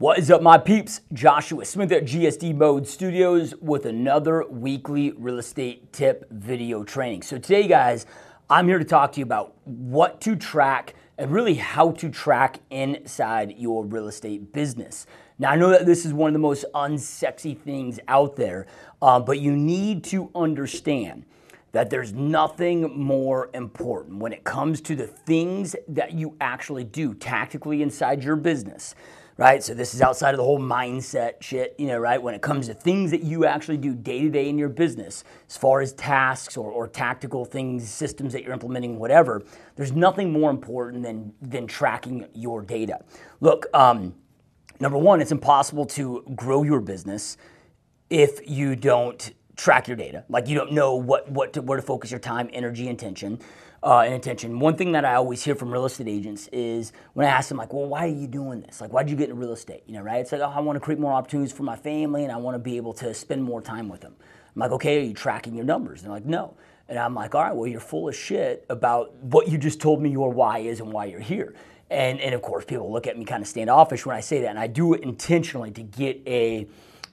What is up, my peeps? Joshua Smith at GSD Mode Studios with another weekly real estate tip video training. So, today, guys, I'm here to talk to you about what to track and really how to track inside your real estate business. Now, I know that this is one of the most unsexy things out there, uh, but you need to understand that there's nothing more important when it comes to the things that you actually do tactically inside your business right? So this is outside of the whole mindset shit, you know, right? When it comes to things that you actually do day to day in your business, as far as tasks or, or tactical things, systems that you're implementing, whatever, there's nothing more important than, than tracking your data. Look, um, number one, it's impossible to grow your business if you don't track your data. Like you don't know what, what to, where to focus your time, energy, intention uh, and attention. One thing that I always hear from real estate agents is when I ask them, like, well, why are you doing this? Like, why did you get into real estate? You know, right? It's like, oh, I want to create more opportunities for my family and I want to be able to spend more time with them. I'm like, okay, are you tracking your numbers? And they're like, no. And I'm like, all right, well, you're full of shit about what you just told me your why is and why you're here. And, and of course, people look at me kind of standoffish when I say that. And I do it intentionally to get a,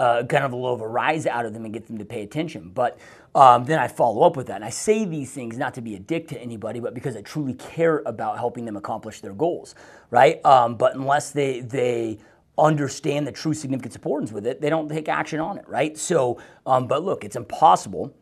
uh, a rise out of them and get them to pay attention. But um, then I follow up with that. And I say these things not to be a dick to anybody, but because I truly care about helping them accomplish their goals, right? Um, but unless they, they understand the true significance of importance with it, they don't take action on it, right? So, um, but look, it's impossible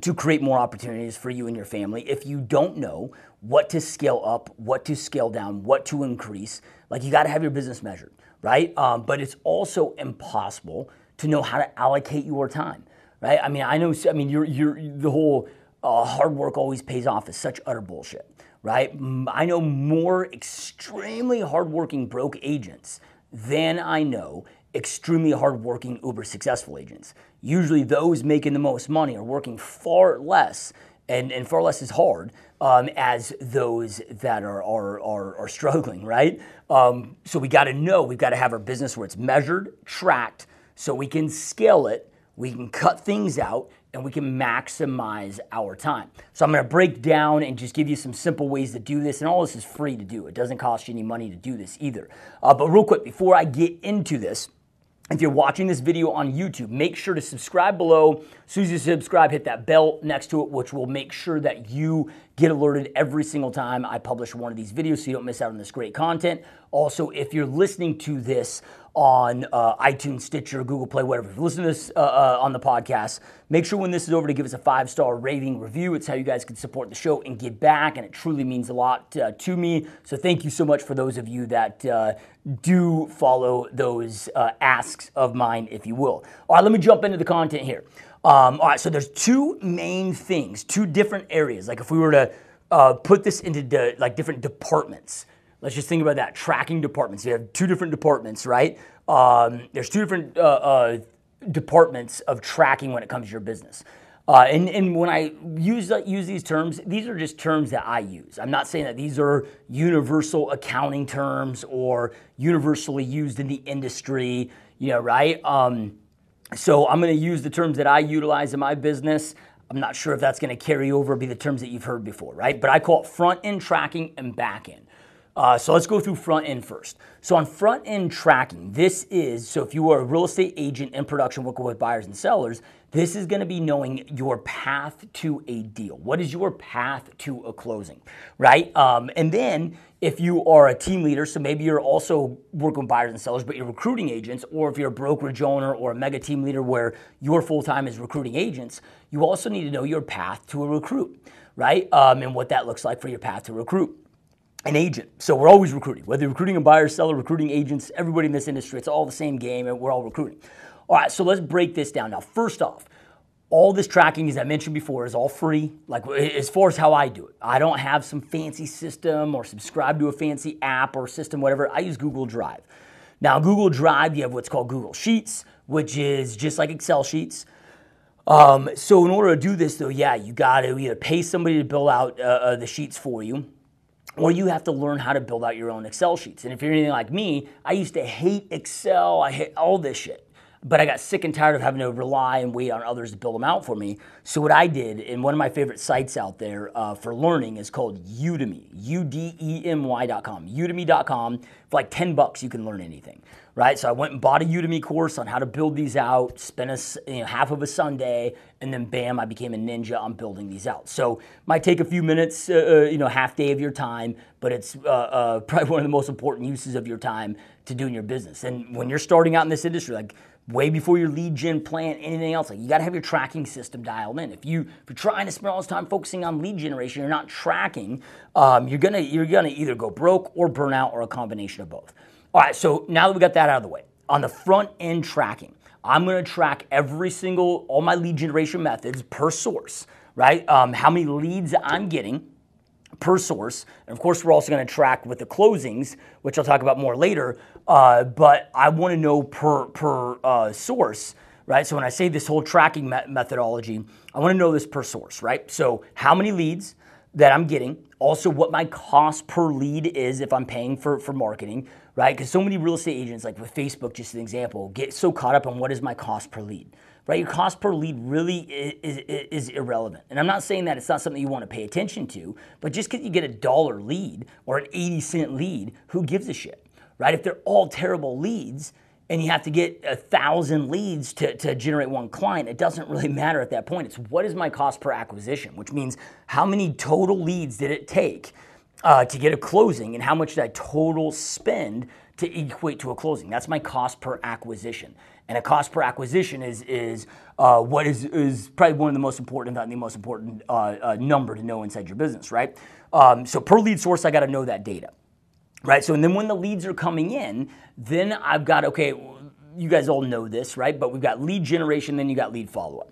to create more opportunities for you and your family if you don't know what to scale up, what to scale down, what to increase. Like you got to have your business measured, right? Um, but it's also impossible to know how to allocate your time, right? I mean, I know, I mean, you're, you're, the whole uh, hard work always pays off is such utter bullshit, right? I know more extremely hardworking broke agents than I know extremely hardworking, uber successful agents. Usually, those making the most money are working far less, and, and far less is hard um, as those that are, are, are, are struggling, right? Um, so, we got to know, we've got to have our business where it's measured, tracked, so we can scale it, we can cut things out, and we can maximize our time. So I'm gonna break down and just give you some simple ways to do this. And all this is free to do, it doesn't cost you any money to do this either. Uh, but real quick, before I get into this, if you're watching this video on YouTube, make sure to subscribe below. As soon as you subscribe, hit that bell next to it, which will make sure that you get alerted every single time I publish one of these videos so you don't miss out on this great content. Also, if you're listening to this on uh, iTunes, Stitcher, Google Play, whatever. If you listen to this uh, uh, on the podcast, make sure when this is over to give us a five star rating review. It's how you guys can support the show and give back, and it truly means a lot uh, to me. So thank you so much for those of you that uh, do follow those uh, asks of mine, if you will. All right, let me jump into the content here. Um, all right, so there's two main things, two different areas. Like if we were to put this into de- like different departments. Let's just think about that tracking departments. You have two different departments, right? Um, there's two different uh, uh, departments of tracking when it comes to your business. Uh, and, and when I use, uh, use these terms, these are just terms that I use. I'm not saying that these are universal accounting terms or universally used in the industry, you know, right? Um, so I'm going to use the terms that I utilize in my business. I'm not sure if that's going to carry over, be the terms that you've heard before, right? But I call it front end tracking and back end. Uh, so let's go through front end first. So on front end tracking, this is, so if you are a real estate agent in production working with buyers and sellers, this is gonna be knowing your path to a deal. What is your path to a closing, right? Um, and then if you are a team leader, so maybe you're also working with buyers and sellers, but you're recruiting agents, or if you're a brokerage owner or a mega team leader where your full time is recruiting agents, you also need to know your path to a recruit, right? Um, and what that looks like for your path to recruit an agent. So we're always recruiting, whether recruiting a buyer, seller, recruiting agents, everybody in this industry, it's all the same game and we're all recruiting. All right, so let's break this down. Now, first off, all this tracking, as I mentioned before, is all free. Like, as far as how I do it, I don't have some fancy system or subscribe to a fancy app or system, whatever. I use Google Drive. Now, Google Drive, you have what's called Google Sheets, which is just like Excel sheets. Um, so, in order to do this, though, yeah, you got to either pay somebody to build out uh, uh the sheets for you or you have to learn how to build out your own Excel sheets. And if you're anything like me, I used to hate Excel, I hate all this shit but I got sick and tired of having to rely and wait on others to build them out for me. So what I did, and one of my favorite sites out there uh, for learning is called Udemy, U-D-E-M-Y.com, Udemy.com. For like 10 bucks, you can learn anything, right? So I went and bought a Udemy course on how to build these out, spent a, you know, half of a Sunday, and then bam, I became a ninja on building these out. So might take a few minutes, uh, uh you know, half day of your time, but it's uh, uh probably one of the most important uses of your time to do in your business. And when you're starting out in this industry, like way before your lead gen plan, anything else. Like you got to have your tracking system dialed in. If you if you're trying to spend all this time focusing on lead generation, you're not tracking. Um, you're gonna you're gonna either go broke or burn out or a combination of both. All right. So now that we got that out of the way, on the front end tracking, I'm gonna track every single all my lead generation methods per source. Right? Um, how many leads I'm getting per source. And of course, we're also going to track with the closings, which I'll talk about more later. Uh, but I want to know per per uh, source, right? So when I say this whole tracking me- methodology, I want to know this per source, right? So how many leads that I'm getting, also what my cost per lead is if I'm paying for for marketing right? Because so many real estate agents, like with Facebook, just an example, get so caught up on what is my cost per lead, right? Your cost per lead really is, is, is irrelevant. And I'm not saying that it's not something you want to pay attention to, but just because you get a dollar lead or an 80 cent lead, who gives a shit, right? If they're all terrible leads, and you have to get a thousand leads to, to generate one client, it doesn't really matter at that point. It's what is my cost per acquisition, which means how many total leads did it take uh, to get a closing and how much did I total spend to equate to a closing. That's my cost per acquisition. And a cost per acquisition is, is uh, what is, is probably one of the most important, not the most important uh, uh, number to know inside your business, right? Um, so per lead source, I got to know that data, right? So and then when the leads are coming in, then I've got okay. You guys all know this, right? But we've got lead generation, then you got lead follow up.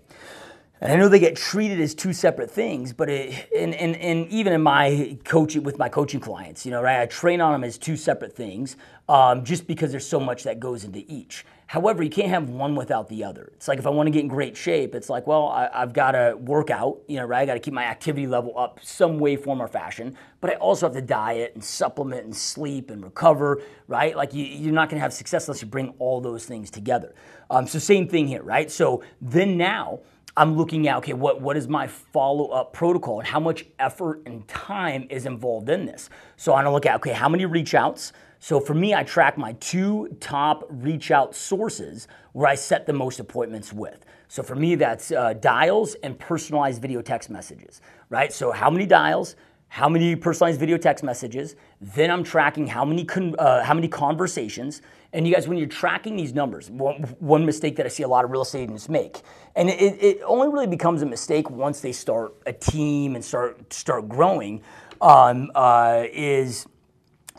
And I know they get treated as two separate things, but it, and, and, and even in my coaching with my coaching clients, you know, right, I train on them as two separate things um, just because there's so much that goes into each. However, you can't have one without the other. It's like if I want to get in great shape, it's like, well, I, have got to work out, you know, right? I got to keep my activity level up some way, form, or fashion, but I also have to diet and supplement and sleep and recover, right? Like you, you're not going to have success unless you bring all those things together. Um, so, same thing here, right? So, then now, I'm looking at, okay, what, what is my follow up protocol and how much effort and time is involved in this? So I'm gonna look at, okay, how many reach outs? So for me, I track my two top reach out sources where I set the most appointments with. So for me, that's uh, dials and personalized video text messages, right? So how many dials? How many personalized video text messages? Then I'm tracking how many con- uh, how many conversations, and you guys, when you're tracking these numbers, one, one mistake that I see a lot of real estate agents make, and it, it, only really becomes a mistake once they start a team and start start growing, um, uh, is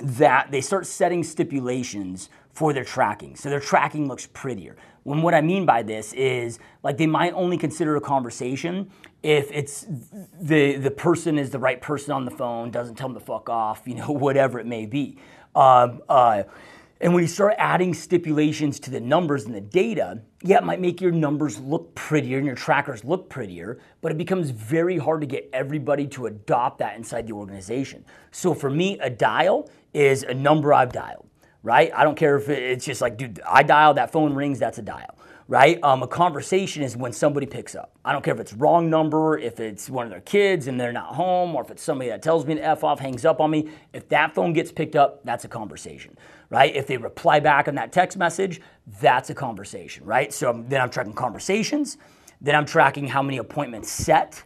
that they start setting stipulations for their tracking. So their tracking looks prettier. When what I mean by this is like they might only consider a conversation if it's the the person is the right person on the phone, doesn't tell them to fuck off, you know, whatever it may be. Um, uh, and when you start adding stipulations to the numbers and the data, yeah, it might make your numbers look prettier and your trackers look prettier, but it becomes very hard to get everybody to adopt that inside the organization. So for me, a dial is a number I've dialed, right? I don't care if it's just like, dude, I dial, that phone rings, that's a dial right? Um, a conversation is when somebody picks up. I don't care if it's wrong number, if it's one of their kids and they're not home, or if it's somebody that tells me to F off, hangs up on me. If that phone gets picked up, that's a conversation right? If they reply back on that text message, that's a conversation, right? So then I'm tracking conversations, then I'm tracking how many appointments set,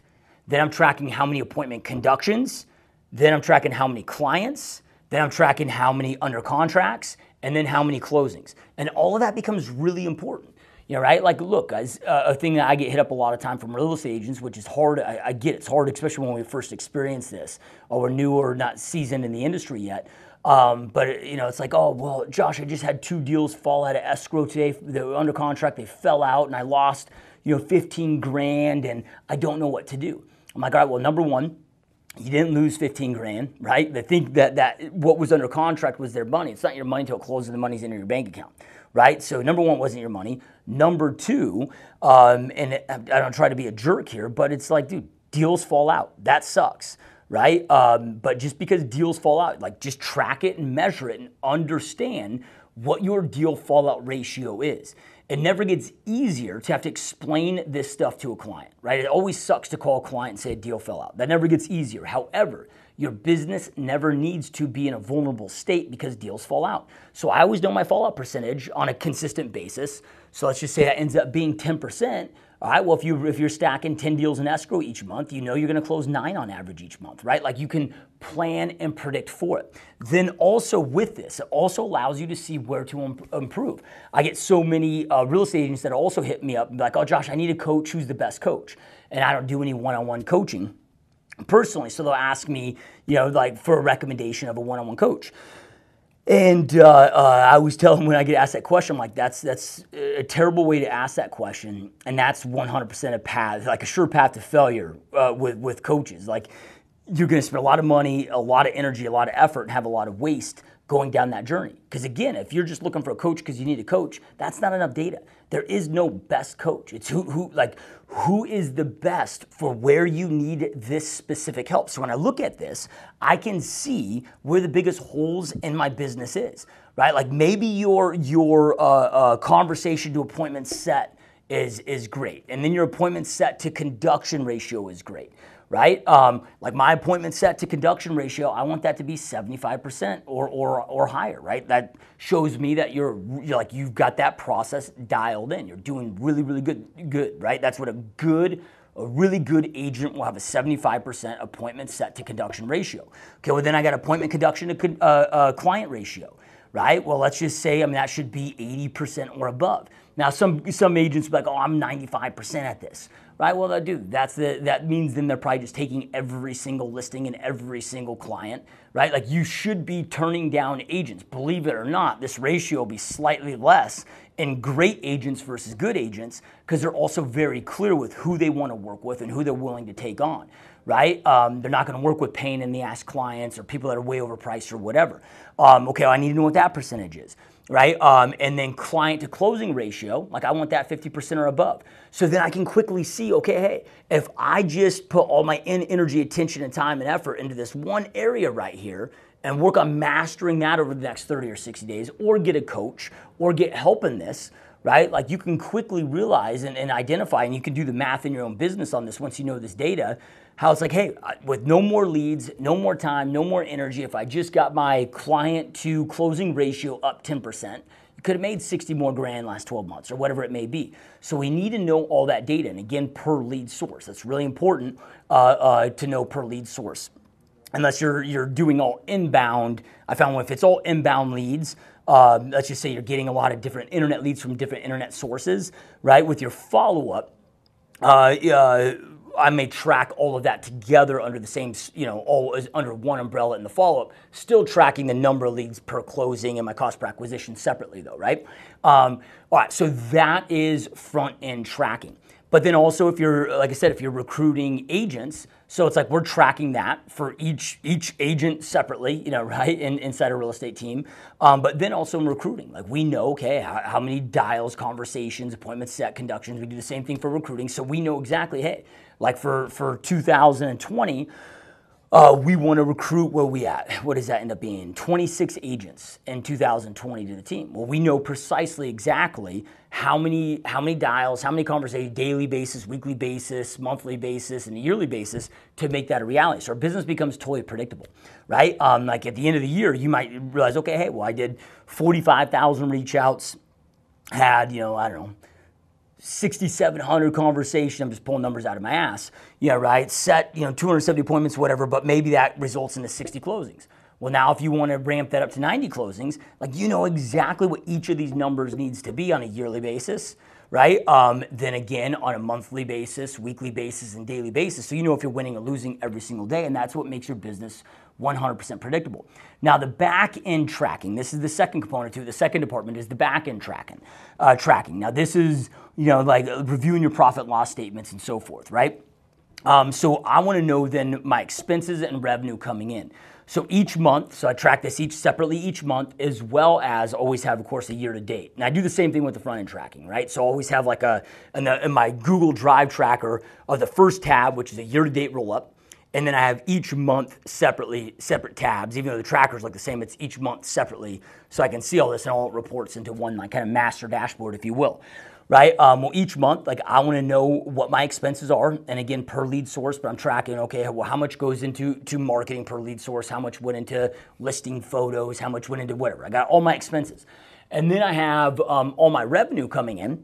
then I'm tracking how many appointment conductions, then I'm tracking how many clients, then I'm tracking how many under contracts, and then how many closings. And all of that becomes really important. You know, right? Like, look, guys, uh, a thing that I get hit up a lot of time from real estate agents, which is hard. I, I get it's hard, especially when we first experience this or we're new or not seasoned in the industry yet. Um, but you know, it's like, oh well, Josh, I just had two deals fall out of escrow today. They were under contract, they fell out, and I lost you know 15 grand, and I don't know what to do. I'm like, all right, well, number one, you didn't lose 15 grand, right? They think that that what was under contract was their money. It's not your money until it closes. The money's in your bank account, right? So number one wasn't your money. Number two, um, and I don't try to be a jerk here, but it's like, dude, deals fall out. That sucks right? Um, but just because deals fall out, like just track it and measure it and understand what your deal fallout ratio is. It never gets easier to have to explain this stuff to a client, right? It always sucks to call a client and say a deal fell out. That never gets easier. However, your business never needs to be in a vulnerable state because deals fall out. So I always know my fallout percentage on a consistent basis. So let's just say that ends up being 10%. All right, well, if, you, if you're stacking 10 deals in escrow each month, you know you're going to close nine on average each month, right? Like you can plan and predict for it. Then, also with this, it also allows you to see where to Im- improve. I get so many uh, real estate agents that also hit me up like, oh, Josh, I need a coach. Who's the best coach? And I don't do any one on one coaching personally. So they'll ask me, you know, like for a recommendation of a one on one coach. And uh, uh, I always tell them when I get asked that question, I'm like, that's that's a terrible way to ask that question, and that's 100% a path, like a sure path to failure uh, with with coaches. Like, you're going to spend a lot of money, a lot of energy, a lot of effort, and have a lot of waste going down that journey. Because again, if you're just looking for a coach because you need a coach, that's not enough data. There is no best coach. It's who, who, like, who is the best for where you need this specific help. So when I look at this, I can see where the biggest holes in my business is, right? Like maybe your your uh, uh, conversation to appointment set is is great, and then your appointment set to conduction ratio is great right? Um, like my appointment set to conduction ratio, I want that to be 75% or, or, or higher, right? That shows me that you're, you're like, you've got that process dialed in. You're doing really, really good, good, right? That's what a good a really good agent will have a 75% appointment set to conduction ratio. Okay, well, then I got appointment conduction to con- uh, uh, client ratio right? Well, let's just say, I mean, that should be 80% or above. Now, some, some agents be like, oh, I'm 95% at this, right? Well, dude, that's the, that means then they're probably just taking every single listing and every single client, right? Like you should be turning down agents. Believe it or not, this ratio will be slightly less in great agents versus good agents because they're also very clear with who they want to work with and who they're willing to take on right? Um, they're not going to work with pain in the ass clients or people that are way overpriced or whatever. Um, okay, well, I need to know what that percentage is, right? Um, and then client to closing ratio, like I want that 50% or above. So then I can quickly see, okay, hey, if I just put all my energy, attention, and time and effort into this one area right here, and work on mastering that over the next 30 or 60 days, or get a coach, or get help in this, right? Like you can quickly realize and, and identify, and you can do the math in your own business on this once you know this data. How it's like, hey, with no more leads, no more time, no more energy, if I just got my client to closing ratio up 10%, you could have made 60 more grand last 12 months or whatever it may be. So we need to know all that data. And again, per lead source. That's really important uh, uh, to know per lead source. Unless you're, you're doing all inbound, I found if it's all inbound leads, um, let's just say you're getting a lot of different internet leads from different internet sources, right? With your follow up, uh, uh, I may track all of that together under the same, you know, all under one umbrella in the follow up, still tracking the number of leads per closing and my cost per acquisition separately, though, right? Um, all right, so that is front end tracking. But then also, if you're, like I said, if you're recruiting agents, so it's like we're tracking that for each each agent separately, you know, right? In, inside a real estate team, um, but then also in recruiting, like we know, okay, how, how many dials, conversations, appointments set, conductions. We do the same thing for recruiting, so we know exactly, hey, like for for 2020 uh, we want to recruit where we at. What does that end up being? 26 agents in 2020 to the team. Well, we know precisely exactly how many how many dials, how many conversations, daily basis, weekly basis, monthly basis, and yearly basis to make that a reality. So our business becomes totally predictable, right? Um, like at the end of the year, you might realize, okay, hey, well, I did 45,000 reach outs, had you know, I don't know. 6,700 conversation. I'm just pulling numbers out of my ass. Yeah, right. Set, you know, 270 appointments, whatever, but maybe that results into 60 closings. Well, now if you want to ramp that up to 90 closings, like you know exactly what each of these numbers needs to be on a yearly basis, right? Um, then again, on a monthly basis, weekly basis, and daily basis. So you know if you're winning or losing every single day, and that's what makes your business 100% predictable. Now, the back end tracking, this is the second component to The second department is the back end tracking. Uh, tracking. Now, this is, you know, like uh, reviewing your profit loss statements and so forth, right? Um, so I want to know then my expenses and revenue coming in. So each month, so I track this each separately each month, as well as always have, of course, a year to date. And I do the same thing with the front end tracking, right? So I always have like a in, the, uh, in my Google Drive tracker of the first tab, which is a year to date roll up and then I have each month separately, separate tabs. Even though the trackers look the same, it's each month separately, so I can see all this and all it reports into one like kind of master dashboard, if you will. Right? Um, well, each month, like I want to know what my expenses are, and again per lead source. But I'm tracking. Okay, well, how much goes into to marketing per lead source? How much went into listing photos? How much went into whatever? I got all my expenses, and then I have um, all my revenue coming in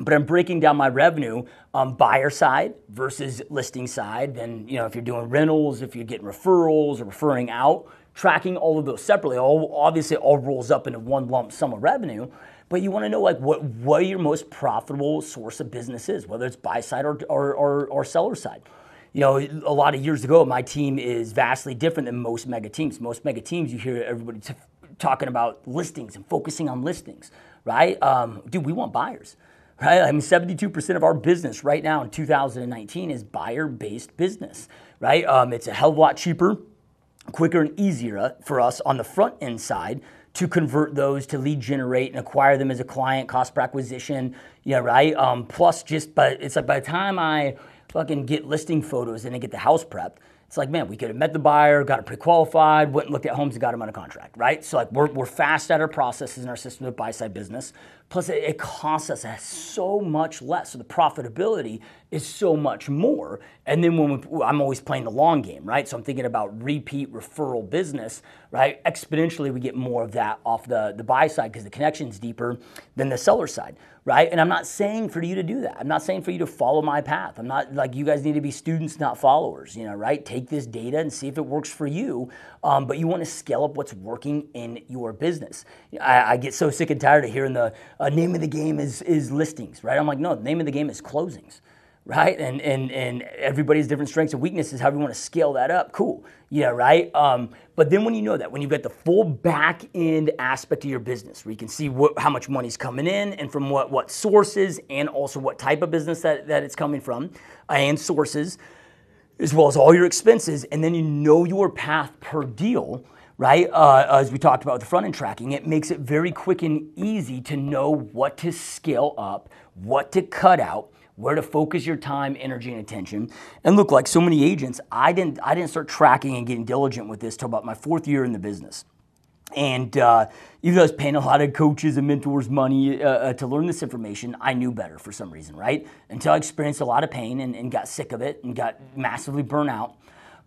but I'm breaking down my revenue on um, buyer side versus listing side. Then, you know, if you're doing rentals, if you're getting referrals or referring out, tracking all of those separately, all, obviously all rolls up into one lump sum of revenue. But you want to know like what, what your most profitable source of business is, whether it's buy side or, or, or, or seller side. You know, a lot of years ago, my team is vastly different than most mega teams. Most mega teams, you hear everybody t- talking about listings and focusing on listings, right? Um, dude, we want buyers right? I mean, 72% of our business right now in 2019 is buyer based business, right? Um, it's a hell of a lot cheaper, quicker, and easier for us on the front end side to convert those to lead generate and acquire them as a client, cost per acquisition, yeah, right? Um, plus, just by it's like by the time I fucking get listing photos and I get the house prepped, it's like, man, we could have met the buyer, got it pre-qualified, went and looked at homes and got them a contract, right? So like we're, we're fast at our processes and our system of buy-side business. Plus it, it costs us so much less. So the profitability is so much more. And then when we, I'm always playing the long game, right? So I'm thinking about repeat referral business, right? Exponentially, we get more of that off the, the buy side because the connection's deeper than the seller side right? And I'm not saying for you to do that. I'm not saying for you to follow my path. I'm not like you guys need to be students, not followers, you know, right? Take this data and see if it works for you. Um, but you want to scale up what's working in your business. I, I get so sick and tired of hearing the uh, name of the game is, is listings, right? I'm like, no, the name of the game is closings right? And and and everybody's different strengths and weaknesses. However, you want to scale that up, cool. Yeah, right. Um, but then when you know that, when you've got the full back end aspect of your business, where you can see what, how much money's coming in and from what what sources, and also what type of business that that it's coming from, and sources, as well as all your expenses, and then you know your path per deal right? Uh, as we talked about with the front end tracking, it makes it very quick and easy to know what to scale up, what to cut out, where to focus your time, energy, and attention. And look, like so many agents, I didn't I didn't start tracking and getting diligent with this till about my fourth year in the business. And uh, even though I was paying a lot of coaches and mentors money uh, uh, to learn this information, I knew better for some reason, right? Until I experienced a lot of pain and, and got sick of it and got massively burnt out.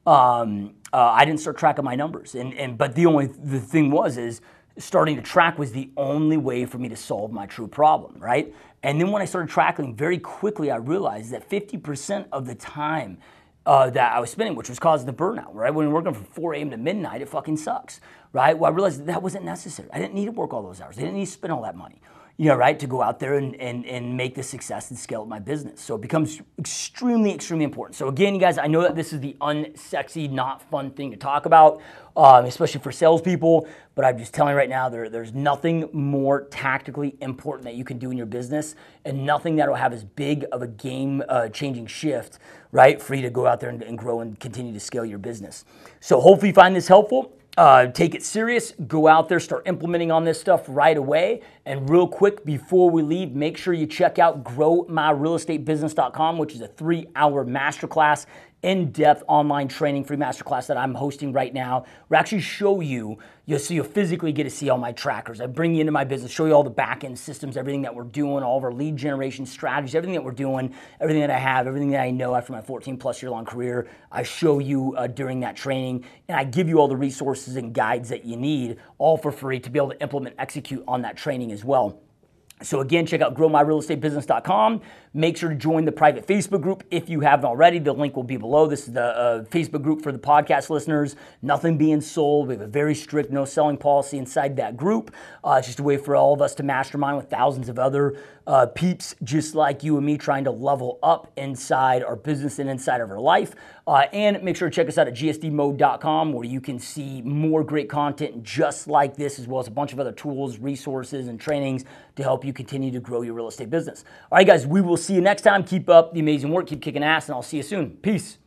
Um, uh, I didn't start tracking my numbers. And, and but the only the thing was is starting to track was the only way for me to solve my true problem, right? And then when I started tracking, very quickly I realized that 50% of the time uh, that I was spending, which was causing the burnout, right? When you're working from 4 a.m. to midnight, it fucking sucks, right? Well, I realized that, that wasn't necessary. I didn't need to work all those hours. I didn't need to spend all that money you know, right, to go out there and, and, and make the success and scale up my business. So it becomes extremely, extremely important. So again, you guys, I know that this is the unsexy, not fun thing to talk about, um, especially for salespeople, but I'm just telling you right now, there, there's nothing more tactically important that you can do in your business and nothing that will have as big of a game uh, changing shift, right, for you to go out there and, and grow and continue to scale your business. So hopefully you find this helpful. Uh, take it serious. Go out there, start implementing on this stuff right away. And real quick, before we leave, make sure you check out growmyrealestatebusiness.com, which is a three hour masterclass in depth online training free masterclass that I'm hosting right now, We actually show you, you'll see, you'll physically get to see all my trackers. I bring you into my business, show you all the back end systems, everything that we're doing, all of our lead generation strategies, everything that we're doing, everything that I have, everything that I know after my 14 plus year long career. I show you uh, during that training, and I give you all the resources and guides that you need, all for free to be able to implement, execute on that training as well. So again, check out growmyrealestatebusiness.com. Make sure to join the private Facebook group if you haven't already. The link will be below. This is the uh, Facebook group for the podcast listeners. Nothing being sold. We have a very strict no selling policy inside that group. Uh, it's just a way for all of us to mastermind with thousands of other uh, peeps just like you and me trying to level up inside our business and inside of our life. Uh, and make sure to check us out at gsdmode.com where you can see more great content just like this, as well as a bunch of other tools, resources, and trainings to help you continue to grow your real estate business. All right, guys, we will see you next time. Keep up the amazing work, keep kicking ass, and I'll see you soon. Peace.